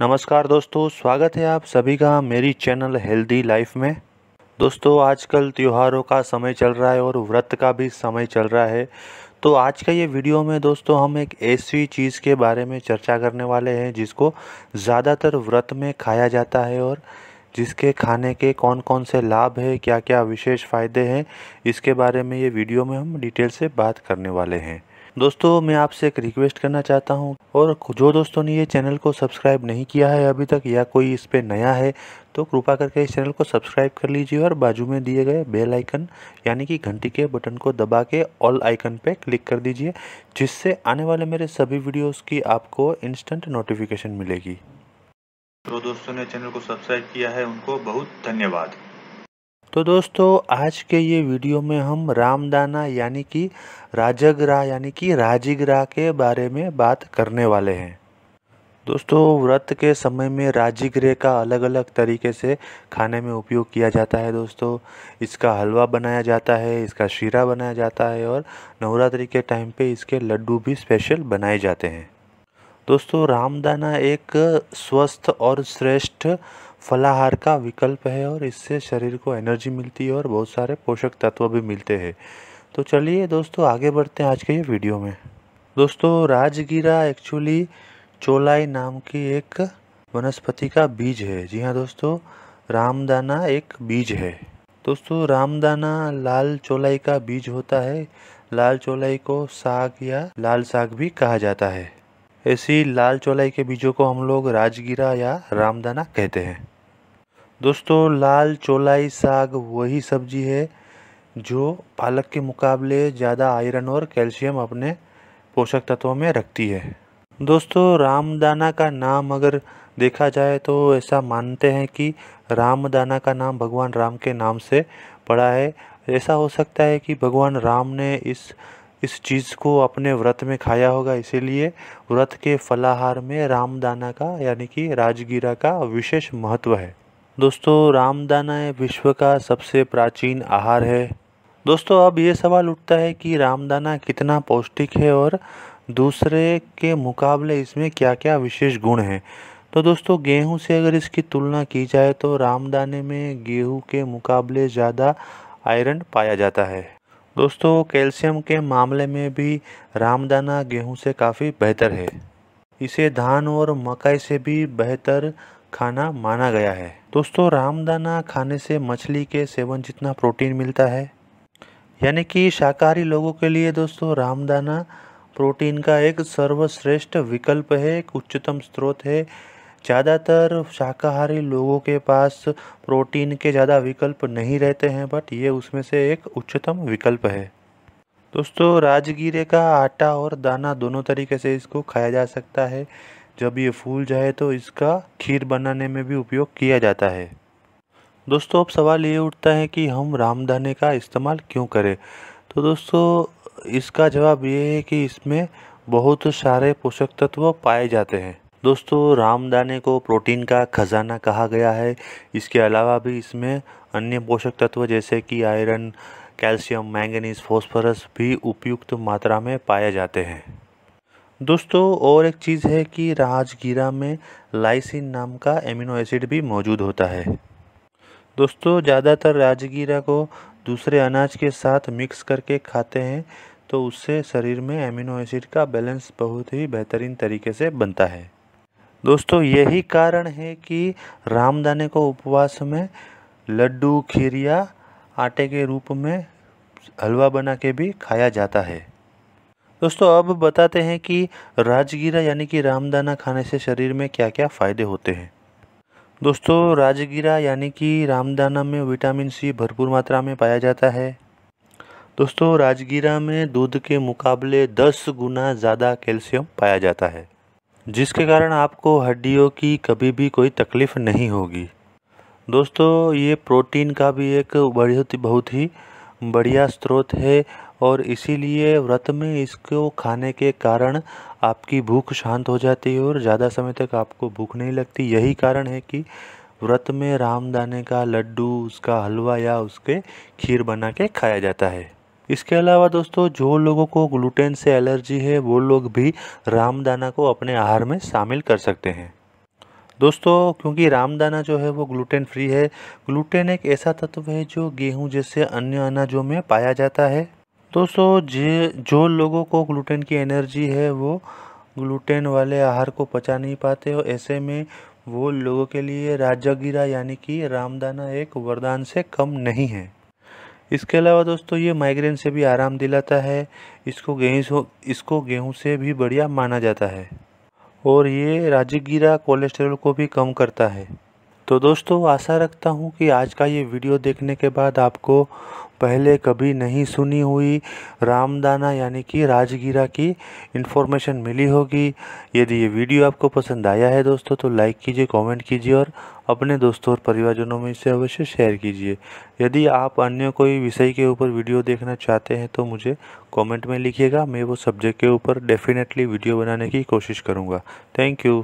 नमस्कार दोस्तों स्वागत है आप सभी का मेरी चैनल हेल्दी लाइफ में दोस्तों आजकल त्योहारों का समय चल रहा है और व्रत का भी समय चल रहा है तो आज का ये वीडियो में दोस्तों हम एक ऐसी चीज़ के बारे में चर्चा करने वाले हैं जिसको ज़्यादातर व्रत में खाया जाता है और जिसके खाने के कौन कौन से लाभ है क्या क्या विशेष फ़ायदे हैं इसके बारे में ये वीडियो में हम डिटेल से बात करने वाले हैं दोस्तों मैं आपसे एक रिक्वेस्ट करना चाहता हूँ और जो दोस्तों ने ये चैनल को सब्सक्राइब नहीं किया है अभी तक या कोई इस पर नया है तो कृपा करके इस चैनल को सब्सक्राइब कर लीजिए और बाजू में दिए गए बेल आइकन यानी कि घंटी के बटन को दबा के ऑल आइकन पे क्लिक कर दीजिए जिससे आने वाले मेरे सभी वीडियोस की आपको इंस्टेंट नोटिफिकेशन मिलेगी तो दोस्तों ने चैनल को सब्सक्राइब किया है उनको बहुत धन्यवाद तो दोस्तों आज के ये वीडियो में हम रामदाना यानी कि राजगरा यानी कि राजिगरा के बारे में बात करने वाले हैं दोस्तों व्रत के समय में राजीगरे का अलग अलग तरीके से खाने में उपयोग किया जाता है दोस्तों इसका हलवा बनाया जाता है इसका शीरा बनाया जाता है और नवरात्रि के टाइम पे इसके लड्डू भी स्पेशल बनाए जाते हैं दोस्तों रामदाना एक स्वस्थ और श्रेष्ठ फलाहार का विकल्प है और इससे शरीर को एनर्जी मिलती है और बहुत सारे पोषक तत्व भी मिलते हैं तो चलिए दोस्तों आगे बढ़ते हैं आज के ये वीडियो में दोस्तों राजगीरा एक्चुअली चोलाई नाम की एक वनस्पति का बीज है जी हाँ दोस्तों रामदाना एक बीज है दोस्तों रामदाना लाल चोलाई का बीज होता है लाल चोलाई को साग या लाल साग भी कहा जाता है ऐसी लाल चोलाई के बीजों को हम लोग राजगीरा या रामदाना कहते हैं दोस्तों लाल चौलाई साग वही सब्जी है जो पालक के मुकाबले ज़्यादा आयरन और कैल्शियम अपने पोषक तत्वों में रखती है दोस्तों रामदाना का नाम अगर देखा जाए तो ऐसा मानते हैं कि रामदाना का नाम भगवान राम के नाम से पड़ा है ऐसा हो सकता है कि भगवान राम ने इस इस चीज़ को अपने व्रत में खाया होगा इसीलिए व्रत के फलाहार में रामदाना का यानी कि राजगीरा का विशेष महत्व है दोस्तों रामदाना विश्व का सबसे प्राचीन आहार है दोस्तों अब ये सवाल उठता है कि रामदाना कितना पौष्टिक है और दूसरे के मुकाबले इसमें क्या क्या विशेष गुण हैं तो दोस्तों गेहूं से अगर इसकी तुलना की जाए तो रामदाने में गेहूं के मुकाबले ज़्यादा आयरन पाया जाता है दोस्तों कैल्शियम के मामले में भी रामदाना गेहूं से काफ़ी बेहतर है इसे धान और मकई से भी बेहतर खाना माना गया है दोस्तों रामदाना खाने से मछली के सेवन जितना प्रोटीन मिलता है यानी कि शाकाहारी लोगों के लिए दोस्तों रामदाना प्रोटीन का एक सर्वश्रेष्ठ विकल्प है एक उच्चतम स्रोत है ज़्यादातर शाकाहारी लोगों के पास प्रोटीन के ज़्यादा विकल्प नहीं रहते हैं बट ये उसमें से एक उच्चतम विकल्प है दोस्तों राजगीरे का आटा और दाना दोनों तरीके से इसको खाया जा सकता है जब ये फूल जाए तो इसका खीर बनाने में भी उपयोग किया जाता है दोस्तों अब सवाल ये उठता है कि हम रामदाने का इस्तेमाल क्यों करें तो दोस्तों इसका जवाब ये है कि इसमें बहुत सारे पोषक तत्व पाए जाते हैं दोस्तों रामदाने को प्रोटीन का खजाना कहा गया है इसके अलावा भी इसमें अन्य पोषक तत्व जैसे कि आयरन कैल्शियम मैंगनीज फॉस्फोरस भी उपयुक्त मात्रा में पाए जाते हैं दोस्तों और एक चीज़ है कि राजगीरा में लाइसिन नाम का एमिनो एसिड भी मौजूद होता है दोस्तों ज़्यादातर राजगीरा को दूसरे अनाज के साथ मिक्स करके खाते हैं तो उससे शरीर में एमिनो एसिड का बैलेंस बहुत ही बेहतरीन तरीके से बनता है दोस्तों यही कारण है कि रामदाने को उपवास में लड्डू खीरिया आटे के रूप में हलवा बना के भी खाया जाता है दोस्तों अब बताते हैं कि राजगीरा यानी कि रामदाना खाने से शरीर में क्या क्या फ़ायदे होते हैं दोस्तों राजगीरा यानी कि रामदाना में विटामिन सी भरपूर मात्रा में पाया जाता है दोस्तों राजगीरा में दूध के मुकाबले 10 गुना ज़्यादा कैल्शियम पाया जाता है जिसके कारण आपको हड्डियों की कभी भी कोई तकलीफ़ नहीं होगी दोस्तों ये प्रोटीन का भी एक बहुत बहुत ही बढ़िया स्रोत है और इसीलिए व्रत में इसको खाने के कारण आपकी भूख शांत हो जाती है और ज़्यादा समय तक आपको भूख नहीं लगती यही कारण है कि व्रत में रामदाने का लड्डू उसका हलवा या उसके खीर बना के खाया जाता है इसके अलावा दोस्तों जो लोगों को ग्लूटेन से एलर्जी है वो लोग भी रामदाना को अपने आहार में शामिल कर सकते हैं दोस्तों क्योंकि रामदाना जो है वो ग्लूटेन फ्री है ग्लूटेन एक ऐसा तत्व है जो गेहूं जैसे अन्य अनाजों में पाया जाता है दोस्तों जे जो लोगों को ग्लूटेन की एनर्जी है वो ग्लूटेन वाले आहार को पचा नहीं पाते हो ऐसे में वो लोगों के लिए राजगीरा यानी कि रामदाना एक वरदान से कम नहीं है इसके अलावा दोस्तों ये माइग्रेन से भी आराम दिलाता है इसको गेहूँ इसको गेहूँ से भी बढ़िया माना जाता है और ये राजगीरा कोलेस्ट्रॉल को भी कम करता है तो दोस्तों आशा रखता हूँ कि आज का ये वीडियो देखने के बाद आपको पहले कभी नहीं सुनी हुई रामदाना यानी कि राजगीरा की इन्फॉर्मेशन मिली होगी यदि ये वीडियो आपको पसंद आया है दोस्तों तो लाइक कीजिए कमेंट कीजिए और अपने दोस्तों और परिवारजनों में इसे अवश्य शेयर कीजिए यदि आप अन्य कोई विषय के ऊपर वीडियो देखना चाहते हैं तो मुझे कमेंट में लिखिएगा मैं वो सब्जेक्ट के ऊपर डेफिनेटली वीडियो बनाने की कोशिश करूँगा थैंक यू